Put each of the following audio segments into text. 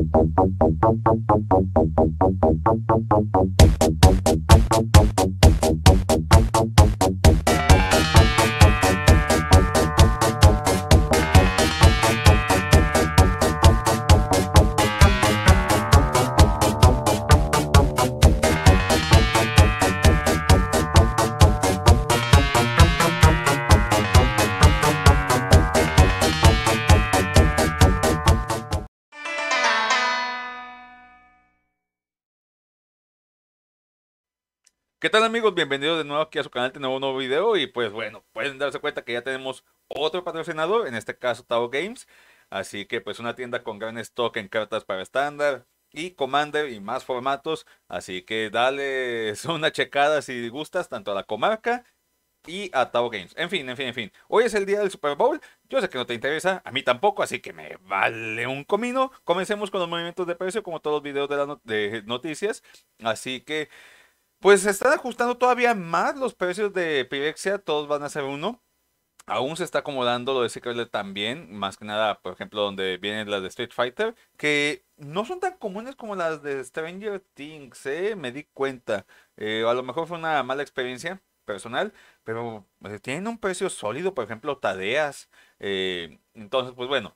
Thank you. ¿Qué tal amigos? Bienvenidos de nuevo aquí a su canal, tenemos un nuevo video y pues bueno, pueden darse cuenta que ya tenemos otro patrocinador, en este caso Tao Games, así que pues una tienda con gran stock en cartas para estándar y Commander y más formatos, así que dale una checada si gustas tanto a la comarca y a Tao Games. En fin, en fin, en fin. Hoy es el día del Super Bowl. Yo sé que no te interesa, a mí tampoco, así que me vale un comino. Comencemos con los movimientos de precio, como todos los videos de, las de noticias. Así que pues se están ajustando todavía más los precios de Pirexia, todos van a ser uno. Aún se está acomodando lo de Secret también, más que nada, por ejemplo, donde vienen las de Street Fighter, que no son tan comunes como las de Stranger Things, ¿eh? me di cuenta. Eh, a lo mejor fue una mala experiencia personal, pero pues, tienen un precio sólido, por ejemplo, Tadeas. Eh, entonces, pues bueno,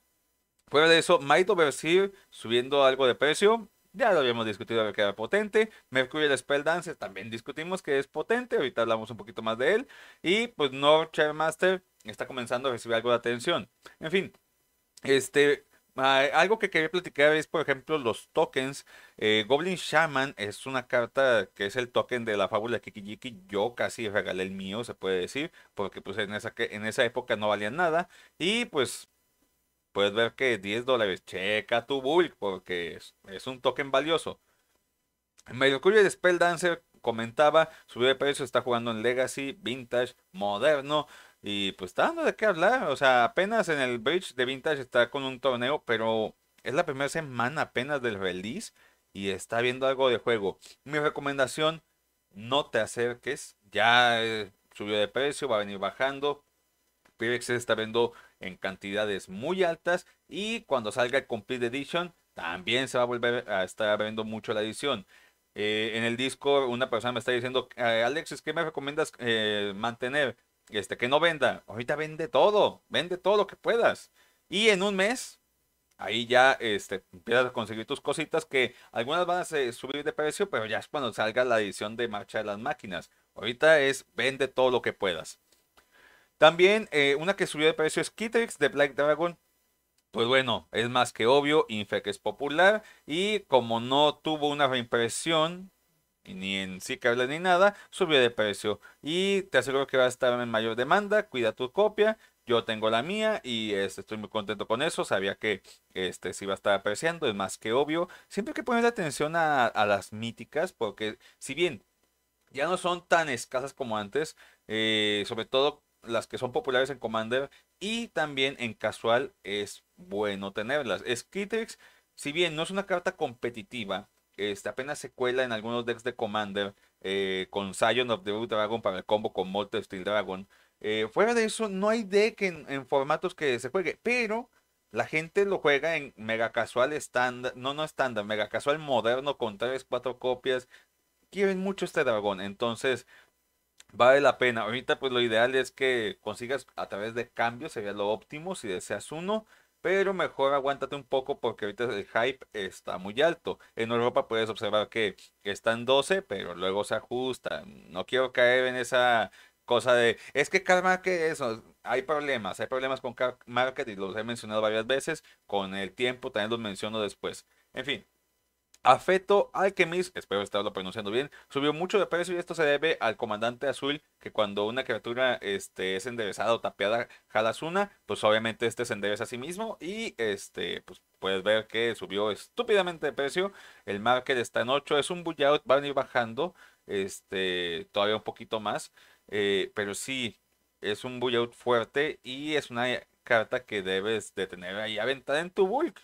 fuera de eso, Might Overseer subiendo algo de precio, ya lo habíamos discutido que era potente. Mercurial Spell Dance también discutimos que es potente. Ahorita hablamos un poquito más de él. Y pues no Master está comenzando a recibir algo de atención. En fin, este. algo que quería platicar es, por ejemplo, los tokens. Eh, Goblin Shaman es una carta que es el token de la fábula Kikijiki. Yo casi regalé el mío, se puede decir, porque pues en esa, en esa época no valía nada. Y pues puedes ver que 10 dólares. Checa tu bulk porque es, un token valioso. Mercurio de Spell Dancer comentaba, subió de precio, está jugando en Legacy, Vintage, Moderno. Y pues está dando de qué hablar. O sea, apenas en el Bridge de Vintage está con un torneo, pero es la primera semana apenas del release y está viendo algo de juego. Mi recomendación, no te acerques. Ya eh, subió de precio, va a venir bajando. Pirex está viendo en cantidades muy altas y cuando salga el Complete Edition también se va a volver a estar abriendo mucho la edición. Eh, en el disco una persona me está diciendo, eh, Alexis, ¿qué me recomiendas eh, mantener? Este, que no venda. Ahorita vende todo, vende todo lo que puedas. Y en un mes, ahí ya este, empiezas a conseguir tus cositas que algunas van a subir de precio, pero ya es cuando salga la edición de Marcha de las Máquinas. Ahorita es vende todo lo que puedas. También eh, una que subió de precio es Kitrix de Black Dragon. Pues bueno, es más que obvio, Infect es popular y como no tuvo una reimpresión, ni en sí que ni nada, subió de precio. Y te aseguro que va a estar en mayor demanda, cuida tu copia, yo tengo la mía y este, estoy muy contento con eso. Sabía que este se iba a estar apreciando, es más que obvio. Siempre hay que poner atención a, las míticas, porque si bien ya no son tan escasas como antes, eh, sobre todo las que son populares en Commander y también en casual es bueno tenerlas. Skitrix, si bien no es una carta competitiva, este, apenas se cuela en algunos decks de Commander eh, con Scion of the Dragon para el combo con Molten Steel Dragon. Eh, fuera de eso, no hay deck en, en, formatos que se juegue, pero la gente lo juega en mega casual estándar, no, no estándar, mega casual moderno con 3, 4 copias. Quieren mucho este dragón, entonces vale la pena. Ahorita pues lo ideal es que consigas a través de cambios, sería lo óptimo si deseas uno, pero mejor aguántate un poco porque ahorita el hype está muy alto. En Europa puedes observar que están 12, pero luego se ajusta. No quiero caer en esa cosa de, es que cada market eso, hay problemas, hay problemas con cada market y los he mencionado varias veces, con el tiempo también los menciono después. En fin, Afeto Alchemist, espero estarlo pronunciando bien, subió mucho de precio y esto se debe al comandante azul que cuando una criatura este, es enderezada o tapeada jalas una, pues obviamente este se endereza a sí mismo y este, pues puedes ver que subió estúpidamente de precio. El market está en 8, es un bullout, va a ir bajando este, todavía un poquito más, eh, pero sí, es un bullout fuerte y es una carta que debes de tener ahí aventada en tu bulk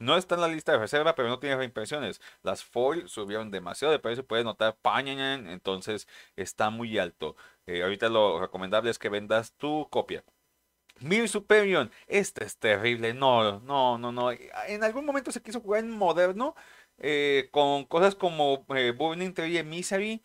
no está en la lista de reserva, pero no tiene reimpresiones. Las foil subieron demasiado de precio, puedes notar, pañañan, entonces está muy alto. Eh, ahorita lo recomendable es que vendas tu copia. Mir Superior, este es terrible, no, no, no, no. En algún momento se quiso jugar en moderno, eh, con cosas como eh, Burning Tree y Misery,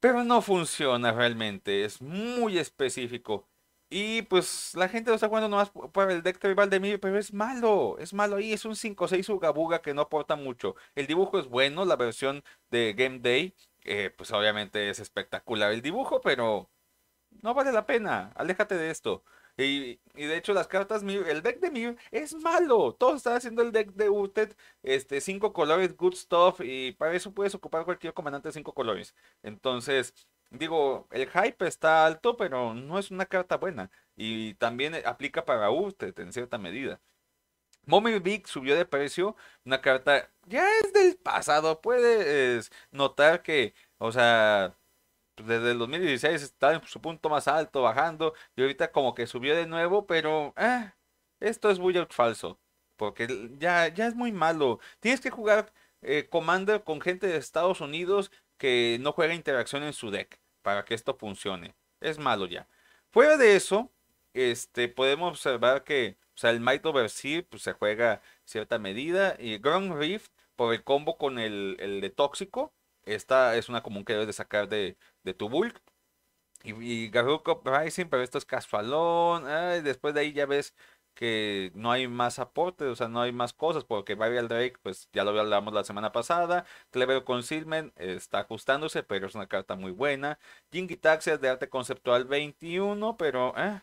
pero no funciona realmente, es muy específico. Y pues la gente no está jugando nomás por el deck tribal de mí, pero es malo, es malo Y es un 5-6 Ugabuga que no aporta mucho. El dibujo es bueno, la versión de Game Day, eh, pues obviamente es espectacular el dibujo, pero no vale la pena, aléjate de esto. Y, y, de hecho las cartas Mir, el deck de Mir es malo. Todos están haciendo el deck de Usted. este, cinco colores, good stuff, y para eso puedes ocupar cualquier comandante de cinco colores. Entonces, digo, el hype está alto, pero no es una carta buena. Y también aplica para usted en cierta medida. Mommy Big subió de precio, una carta ya es del pasado. Puedes notar que, o sea, desde el 2016 está en su punto más alto, bajando, y ahorita como que subió de nuevo, pero ah, esto es muy falso, porque ya, ya es muy malo. Tienes que jugar eh, Commander con gente de Estados Unidos que no juega interacción en su deck para que esto funcione. Es malo ya. Fuera de eso, este, podemos observar que o sea, el Might Overseer pues, se juega cierta medida y Ground Rift por el combo con el, el, de Tóxico. Esta es una común que debes de sacar de, tu bulk. Y, y Rising, pero esto es casualón. después de ahí ya ves que no hay más aporte, o sea, no hay más cosas, porque Barry Drake, pues ya lo hablamos la semana pasada, Clever Concealment está ajustándose, pero es una carta muy buena, Jingy Taxias de arte conceptual 21, pero eh,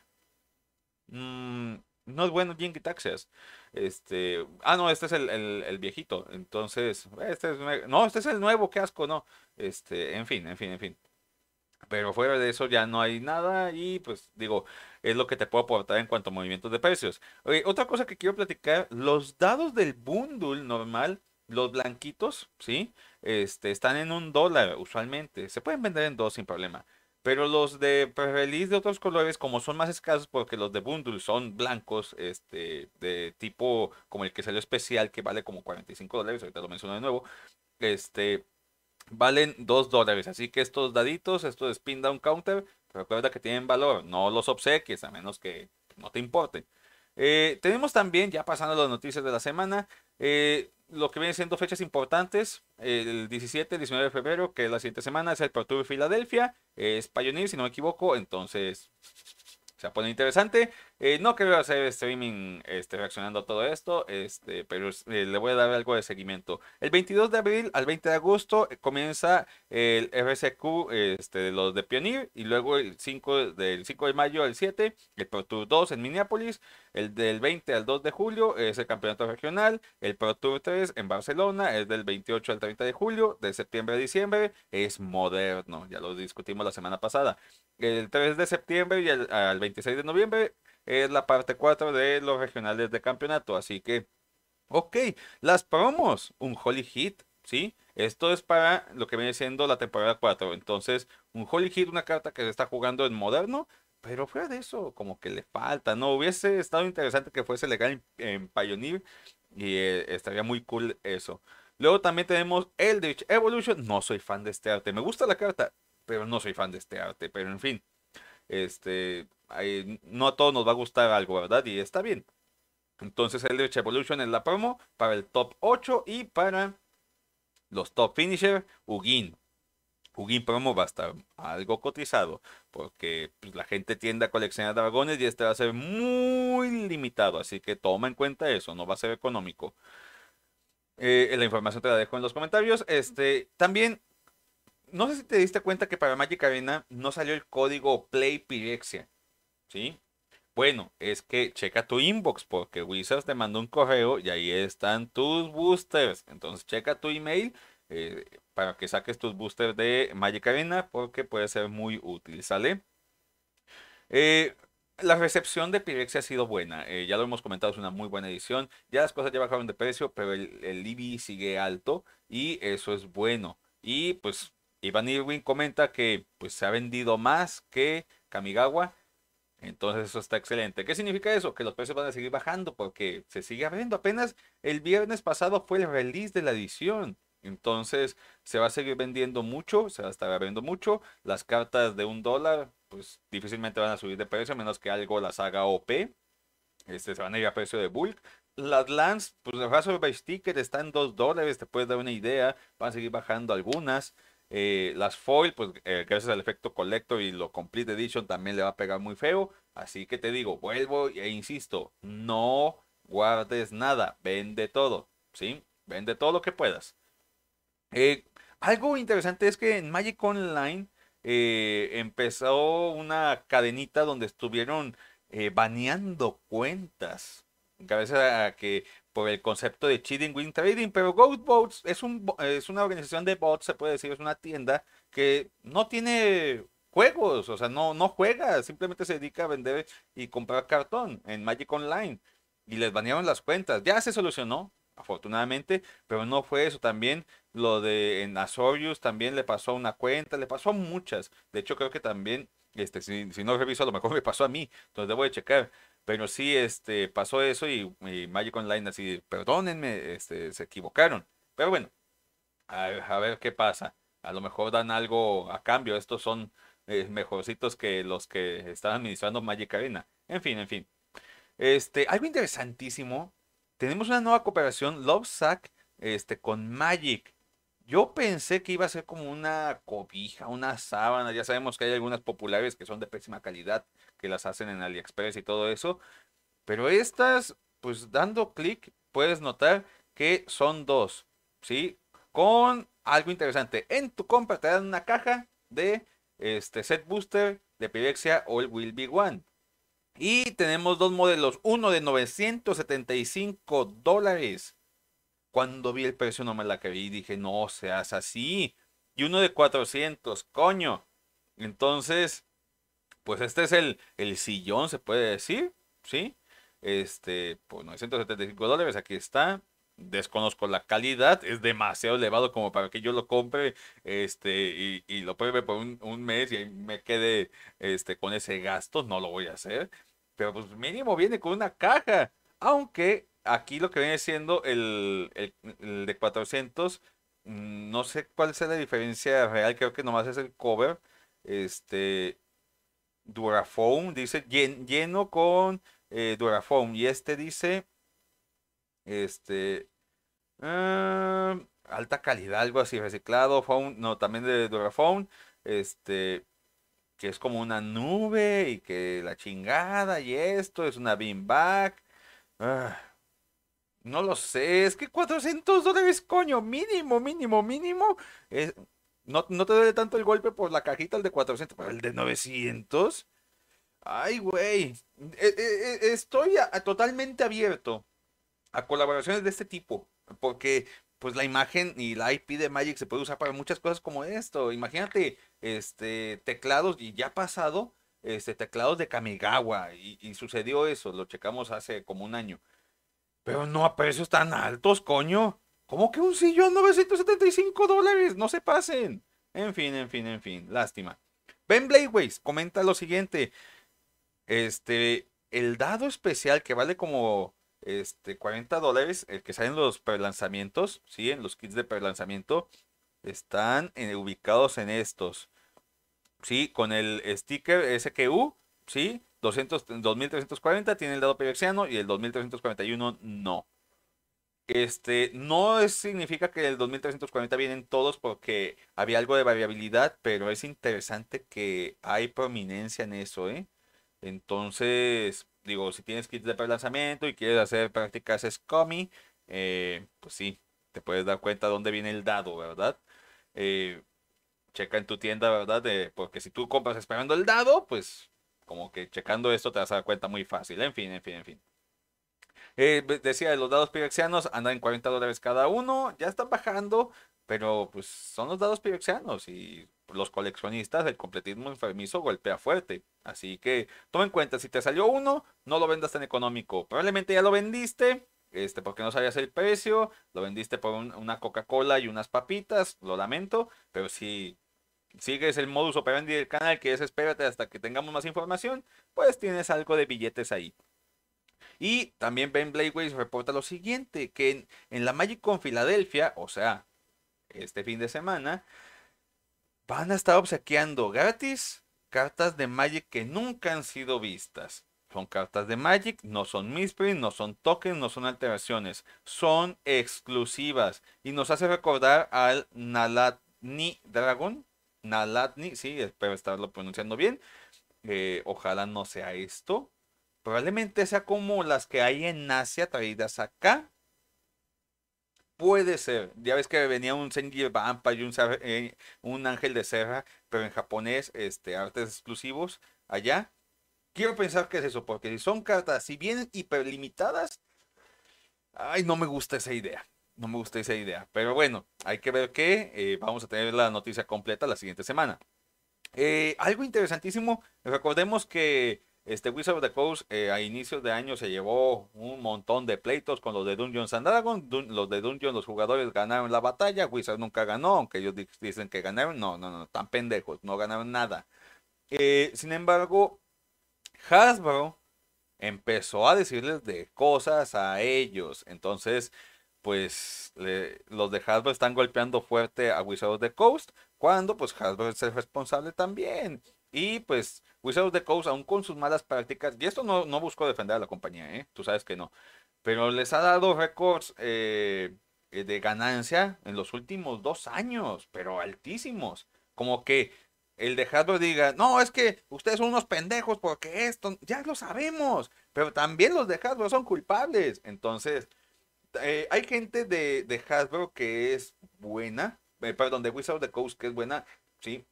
mm, no es bueno Jinky Taxias Este, ah, no, este es el, el, viejito, entonces, este es, no, este es el nuevo, qué asco, no, este, en fin, en fin, en fin. Pero fuera de eso ya no hay nada y pues digo, es lo que te puedo aportar en cuanto a movimientos de precios. otra cosa que quiero platicar, los dados del bundle normal, los blanquitos, ¿sí? Este, están en un dólar usualmente. Se pueden vender en dos sin problema. Pero los de pre de otros colores, como son más escasos, porque los de bundle son blancos, este, de tipo como el que salió especial, que vale como 45 dólares, ahorita lo menciono de nuevo, este, valen 2 dólares. Así que estos daditos, estos spin down counter, recuerda que tienen valor. No los obsequies, a menos que no te importe eh, tenemos también, ya pasando las noticias de la semana, eh, lo que vienen siendo fechas importantes. El 17, 19 de febrero, que es la siguiente semana, es el Pro Tour Filadelfia. Es Pioneer, si no me equivoco. Entonces, se pone interesante. Eh, no creo hacer streaming este, reaccionando a todo esto, este, pero eh, le voy a dar algo de seguimiento. El 22 de abril al 20 de agosto eh, comienza el RSQ este, de los de Pioneer y luego el 5, del 5 de mayo al 7, el Pro Tour 2 en Minneapolis, el del 20 al 2 de julio es el campeonato regional, el Pro Tour 3 en Barcelona es del 28 al 30 de julio, de septiembre a diciembre es moderno, ya lo discutimos la semana pasada. El 3 de septiembre y el, al 26 de noviembre es la parte 4 de los regionales de campeonato. Así que, ok, las promos, un Holy Hit, ¿sí? Esto es para lo que viene siendo la temporada 4. Entonces, un Holy Hit, una carta que se está jugando en moderno, pero fuera de eso, como que le falta, ¿no? Hubiese estado interesante que fuese legal en, Pioneer y eh, estaría muy cool eso. Luego también tenemos Eldritch Evolution. No soy fan de este arte. Me gusta la carta, pero no soy fan de este arte. Pero en fin, este no a todos nos va a gustar algo, ¿verdad? Y está bien. Entonces el Rich Evolution es la promo para el top 8 y para los top finisher, Ugin. Ugin promo va a estar algo cotizado porque pues, la gente tiende a coleccionar dragones y este va a ser muy limitado, así que toma en cuenta eso, no va a ser económico. Eh, la información te la dejo en los comentarios. Este, también, no sé si te diste cuenta que para Magic Arena no salió el código Play Pirexia. ¿sí? Bueno, es que checa tu inbox porque Wizards te mandó un correo y ahí están tus boosters. Entonces checa tu email eh, para que saques tus boosters de Magic Arena porque puede ser muy útil, ¿sale? Eh, la recepción de Pyrex ha sido buena, eh, ya lo hemos comentado, es una muy buena edición, ya las cosas ya bajaron de precio, pero el, sigue alto y eso es bueno. Y pues Ivan Irwin comenta que pues se ha vendido más que Kamigawa entonces eso está excelente. ¿Qué significa eso? Que los precios van a seguir bajando porque se sigue abriendo. Apenas el viernes pasado fue el release de la edición. Entonces se va a seguir vendiendo mucho, se va a estar abriendo mucho. Las cartas de un dólar, pues difícilmente van a subir de precio, a menos que algo las haga OP. Este, se van a ir a precio de bulk. Las lands, pues el by Sticker están en 2 dólares, te puedes dar una idea. Van a seguir bajando algunas. Eh, las foil, pues eh, gracias al efecto colecto y lo complete edition también le va a pegar muy feo. Así que te digo, vuelvo e insisto, no guardes nada, vende todo, ¿sí? Vende todo lo que puedas. Eh, algo interesante es que en Magic Online empezó una cadenita donde estuvieron baneando cuentas. Gracias a que por el concepto de Cheating Win Trading, pero Goat es, es una organización de bots, se puede decir, es una tienda que no tiene juegos, o sea, no, no juega, simplemente se dedica a vender y comprar cartón en Magic Online y les banearon las cuentas. Ya se solucionó, afortunadamente, pero no fue eso. También lo de en Azorius también le pasó a una cuenta, le pasó a muchas. De hecho, creo que también, este, si, no reviso, a lo mejor me pasó a mí, entonces debo de checar pero sí, este, pasó eso y, Magic Online así, perdónenme, este, se equivocaron. Pero bueno, a, ver qué pasa. A lo mejor dan algo a cambio. Estos son eh, mejorcitos que los que están administrando Magic Arena. En fin, en fin. Este, algo interesantísimo. Tenemos una nueva cooperación, Sack, este, con Magic. Yo pensé que iba a ser como una cobija, una sábana. Ya sabemos que hay algunas populares que son de pésima calidad que las hacen en AliExpress y todo eso. Pero estas, pues dando clic, puedes notar que son dos, ¿sí? Con algo interesante. En tu compra te dan una caja de este set booster de Pirexia All Will Be One. Y tenemos dos modelos, uno de 975 dólares. Cuando vi el precio no me la vi, dije, no seas así. Y uno de 400, coño. Entonces, pues este es el, el sillón, se puede decir, ¿sí? Este, por pues, 975 dólares, aquí está. Desconozco la calidad, es demasiado elevado como para que yo lo compre este, y, lo pruebe por un, mes y me quede este, con ese gasto, no lo voy a hacer. Pero pues mínimo viene con una caja, aunque aquí lo que viene siendo el, el de 400 mm, no sé cuál sea la diferencia real, creo que nomás es el cover. Este, Durafoam, dice lleno con eh, Y este dice, este, ah, alta calidad, algo así, reciclado, foam, no, también de Durafoam, este, que es como una nube y que la chingada y esto es una beanbag. Ah, no lo sé, es que 400 dólares, coño, mínimo, mínimo, mínimo. Es, no, te duele tanto el golpe por la cajita, el de 400, pero el de 900. Ay, güey. E, e, e, estoy totalmente abierto a colaboraciones de este tipo. Porque, pues, la imagen y la IP de Magic se puede usar para muchas cosas como esto. Imagínate, este, teclados, y ya pasado, este, teclados de Kamigawa. Y, y sucedió eso, lo checamos hace como un año. Pero no a precios tan altos, coño. ¿Cómo que un sillón 975 dólares? No se pasen. En fin, en fin, en fin. Lástima. Ben Bladeways comenta lo siguiente. Este, el dado especial que vale como este, 40 dólares, el que sale en los prelanzamientos, ¿sí? En los kits de prelanzamiento, están eh, ubicados en estos. ¿Sí? Con el sticker SQU, ¿sí? 200, 2340 tiene el dado perexiano y el 2341 no. Este, no significa que el 2340 vienen todos porque había algo de variabilidad, pero es interesante que hay prominencia en eso, ¿eh? Entonces, digo, si tienes kits de prelanzamiento y quieres hacer prácticas SCOMI, eh, pues sí, te puedes dar cuenta dónde viene el dado, ¿verdad? Eh, checa en tu tienda, ¿verdad? De, porque si tú compras esperando el dado, pues como que checando esto te vas a dar cuenta muy fácil. En fin, en fin, en fin. Eh, decía, los dados pirexianos andan en 40 dólares cada uno, ya están bajando, pero pues son los dados pirexianos y los coleccionistas, el completismo enfermizo golpea fuerte. Así que toma en cuenta, si te salió uno, no lo vendas tan económico. Probablemente ya lo vendiste, este, porque no sabías el precio, lo vendiste por una Coca-Cola y unas papitas, lo lamento, pero si sigues el modus operandi del canal, que es espérate hasta que tengamos más información, pues tienes algo de billetes ahí. Y también Ben Blakeways reporta lo siguiente, que en, la Magic con Filadelfia, o sea, este fin de semana, van a estar obsequiando gratis cartas de Magic que nunca han sido vistas. Son cartas de Magic, no son misprint, no son tokens, no son alteraciones. Son exclusivas. Y nos hace recordar al Nalatni Dragon. Nalatni, sí, espero estarlo pronunciando bien. Eh, ojalá no sea esto. Probablemente sea como las que hay en Asia traídas acá. Puede ser. Ya ves que venía un Senji Bampa y un, eh, un Ángel de Serra, pero en japonés, este, artes exclusivos allá. Quiero pensar que es eso, porque si son cartas, si bien hiperlimitadas, ay, no me gusta esa idea. No me gusta esa idea. Pero bueno, hay que ver qué. Eh, vamos a tener la noticia completa la siguiente semana. Eh, algo interesantísimo, recordemos que este Wizard of the Coast eh, a inicios de año se llevó un montón de pleitos con los de Dungeons and Dragons. los de Dungeons, los jugadores ganaron la batalla. Wizard nunca ganó, aunque ellos dicen que ganaron. No, no, no, tan pendejos, no ganaron nada. Eh, sin embargo, Hasbro empezó a decirles de cosas a ellos. Entonces, pues los de Hasbro están golpeando fuerte a Wizard of the Coast. Cuando, pues Hasbro es el responsable también. Y pues Wizards of the Coast, aún con sus malas prácticas, y esto no, no defender a la compañía, ¿eh? tú sabes que no, pero les ha dado récords eh, eh, de ganancia en los últimos dos años, pero altísimos. Como que el de Hasbro diga, no, es que ustedes son unos pendejos porque esto, ya lo sabemos, pero también los de Hasbro son culpables. Entonces, eh, hay gente de, Hasbro que es buena, perdón, de Wizard of the Coast que es buena, sí,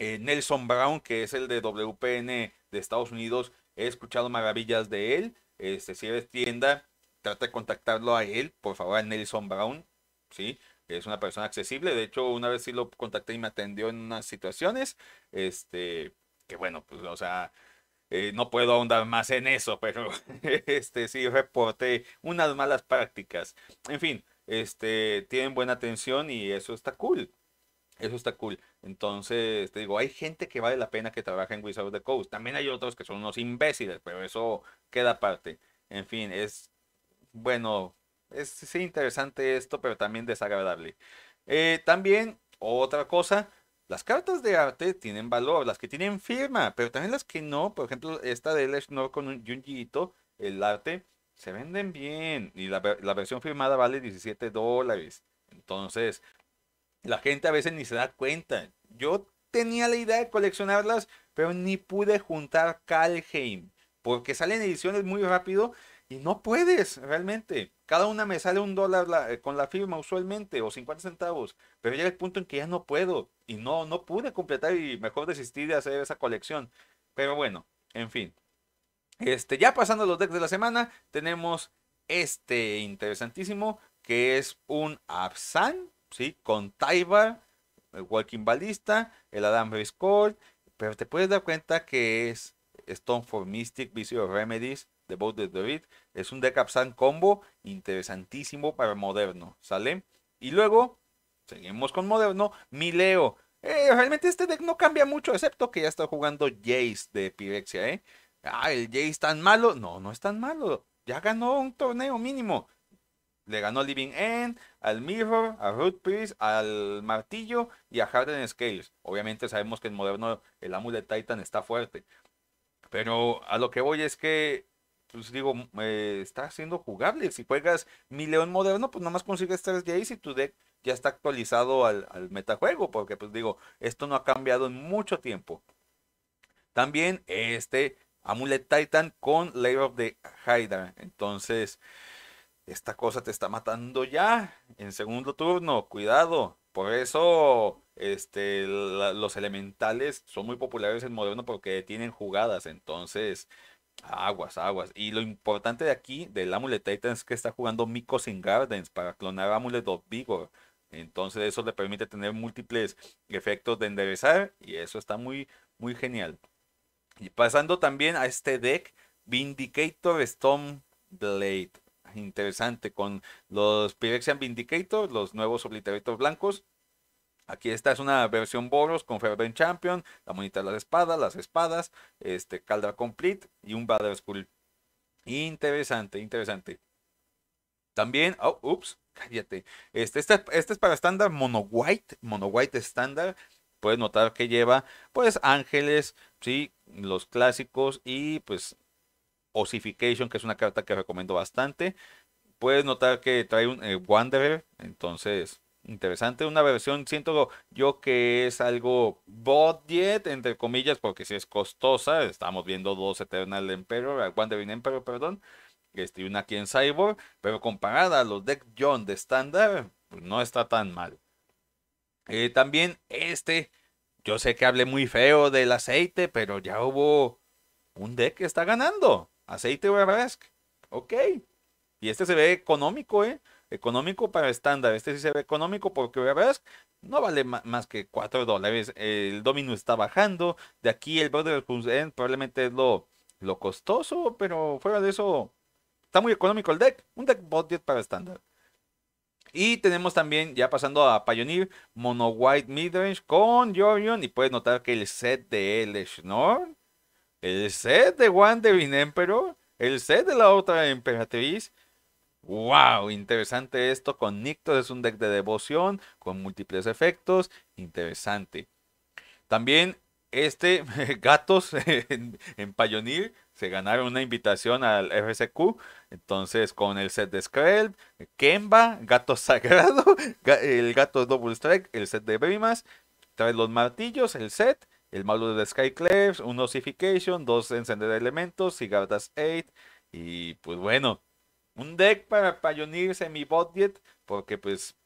eh, Nelson Brown, que es el de WPN de Estados Unidos, he escuchado maravillas de él. Este, si eres tienda, trata de contactarlo a él, por favor, a Nelson Brown, ¿sí? Es una persona accesible. De hecho, una vez sí lo contacté y me atendió en unas situaciones. Este, que bueno, pues, o sea, eh, no puedo ahondar más en eso, pero este sí reporté unas malas prácticas. En fin, este, tienen buena atención y eso está cool. Eso está cool. Entonces, te digo, hay gente que vale la pena que trabaja en Wizards of the Coast. También hay otros que son unos imbéciles, pero eso queda aparte. En fin, es bueno, es, interesante esto, pero también desagradable. Eh, también, otra cosa, las cartas de arte tienen valor, las que tienen firma, pero también las que no. Por ejemplo, esta de Lesh con un Junji el arte, se venden bien. Y la, la versión firmada vale 17 dólares. Entonces, la gente a veces ni se da cuenta. Yo tenía la idea de coleccionarlas, pero ni pude juntar Calheim, porque salen ediciones muy rápido y no puedes realmente. Cada una me sale un dólar eh, con la firma usualmente o 50 centavos, pero llega el punto en que ya no puedo y no, no pude completar y mejor desistí de hacer esa colección. Pero bueno, en fin. Este, ya pasando los decks de la semana, tenemos este interesantísimo que es un Absan ¿sí? Con Taibar, el Walking Ballista, el Adam Scott, pero te puedes dar cuenta que es Stone for Mystic, Visio Remedies, The Boat of the Es un Decapsan combo interesantísimo para moderno, ¿sale? Y luego, seguimos con moderno, Mileo. Eh, realmente este deck no cambia mucho, excepto que ya está jugando Jace de Epirexia. ¿eh? Ah, el Jace tan malo. No, no es tan malo. Ya ganó un torneo mínimo. Le ganó Living End, al Mirror, a Root al Martillo y a Harden Scales. Obviamente sabemos que en moderno el Amulet Titan está fuerte. Pero a lo que voy es que, pues digo, eh, está siendo jugable. Si juegas mi León moderno, pues más consigues 3 Jays y tu deck ya está actualizado al, al metajuego. Porque, pues digo, esto no ha cambiado en mucho tiempo. También este Amulet Titan con Layer of the Hydra. Entonces, esta cosa te está matando ya en segundo turno, cuidado. Por eso este, los elementales son muy populares en moderno porque tienen jugadas, entonces aguas, aguas. Y lo importante de aquí, del Amulet Titan, es que está jugando Micos in Gardens para clonar Amulet of Vigor. Entonces eso le permite tener múltiples efectos de enderezar y eso está muy, muy genial. Y pasando también a este deck, Vindicator stone Blade interesante con los Pyrexian Vindicator, los nuevos obliterators blancos. Aquí esta es una versión Boros con Fervent Champion, la monita de las espadas, las espadas, este Caldra Complete y un Battle School. Interesante, interesante. También, oh, ups, cállate. Este, este, este es para estándar mono white, mono white estándar. Puedes notar que lleva pues ángeles, sí, los clásicos y pues Ossification, que es una carta que recomiendo bastante. Puedes notar que trae un eh, Wanderer, entonces interesante. Una versión, siento yo que es algo budget, entre comillas, porque si es costosa. Estamos viendo dos Eternal Emperor, eh, Wandering Emperor, perdón. Este, una aquí en Cyborg, pero comparada a los Deck John de Standard pues, no está tan mal. Eh, también este, yo sé que hablé muy feo del aceite, pero ya hubo un deck que está ganando aceite Barrask. Ok. Y este se ve económico, ¿eh? Económico para estándar. Este sí se ve económico porque Barrask no vale más que 4 dólares. El dominio está bajando. De aquí el Brother End probablemente es lo, lo costoso, pero fuera de eso, está muy económico el deck. Un deck budget para estándar. Y tenemos también, ya pasando a Pioneer, Mono White Midrange con Jorion. Y puedes notar que el set de es Schnorr el set de One Devin Emperor, el set de la otra emperatriz. ¡Wow! Interesante esto. Con Nictor es un deck de devoción con múltiples efectos. Interesante. También este, gatos en, payonir se ganaron una invitación al FSQ. Entonces, con el set de Skrell, Kemba, Gato Sagrado, el Gato Double Strike, el set de Brimas, trae los martillos, el set el malo de Skyclaves, un Ossification, dos encender elementos, sigardas 8 y pues bueno, un deck para en mi budget porque pues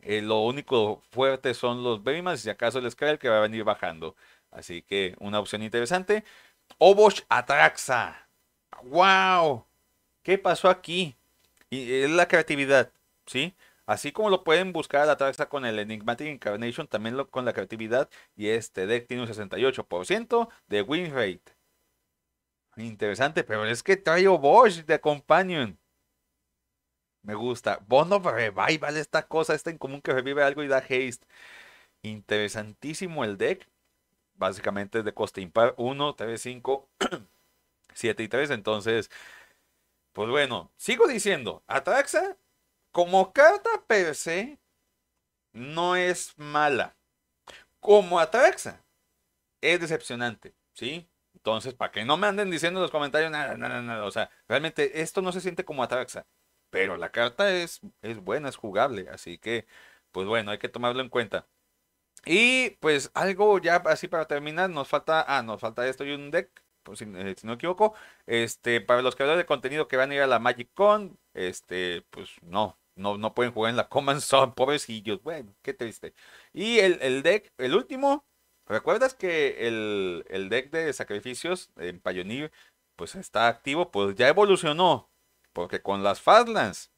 eh, lo único fuerte son los Berrymans y acaso el que va a venir bajando. Así que una opción interesante. Obosh Atraxa. ¡Wow! ¿Qué pasó aquí? Y es la creatividad, ¿sí? Así como lo pueden buscar a traza con el Enigmatic Incarnation, también lo, con la creatividad. Y este deck tiene un 68% de win rate. Interesante, pero es que traigo Bosch de Companion. Me gusta. Bono Revival, esta cosa, esta en común que revive algo y da haste. Interesantísimo el deck. Básicamente es de coste impar 1, 3, 5, 7 y 3. Entonces, pues bueno, sigo diciendo, Atraxa como carta per se, no es mala. Como Atraxa, es decepcionante, ¿sí? Entonces, para que no me anden diciendo en los comentarios nada, nada, nada. O sea, realmente esto no se siente como Atraxa. Pero la carta es, es buena, es jugable. Así que, pues bueno, hay que tomarlo en cuenta. Y pues algo ya así para terminar, nos falta, ah, nos falta esto y un deck, si, eh, si, no me equivoco. Este, para los creadores de contenido que van a ir a la Magic Con, este, pues no, no, pueden jugar en la Command Zone, pobrecillos, Bueno, qué triste. Y el, deck, el último, ¿recuerdas que el, el deck de sacrificios en Pioneer, pues está activo? Pues ya evolucionó, porque con las Fastlands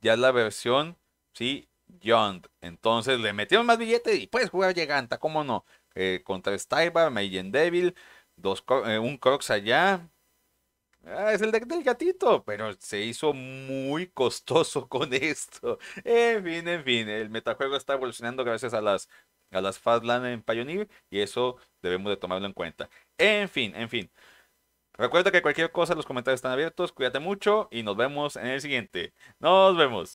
ya es la versión, sí, Young. Entonces le metieron más billetes y puedes jugar Giganta, ¿cómo no? Eh, contra Stybar, Mayen Devil, dos, eh, un Crocs allá, Ah, es el deck del gatito, pero se hizo muy costoso con esto. En fin, en fin, el metajuego está evolucionando gracias a las, a las Fastland en Pioneer y eso debemos de tomarlo en cuenta. En fin, en fin. Recuerda que cualquier cosa, los comentarios están abiertos, cuídate mucho y nos vemos en el siguiente. Nos vemos.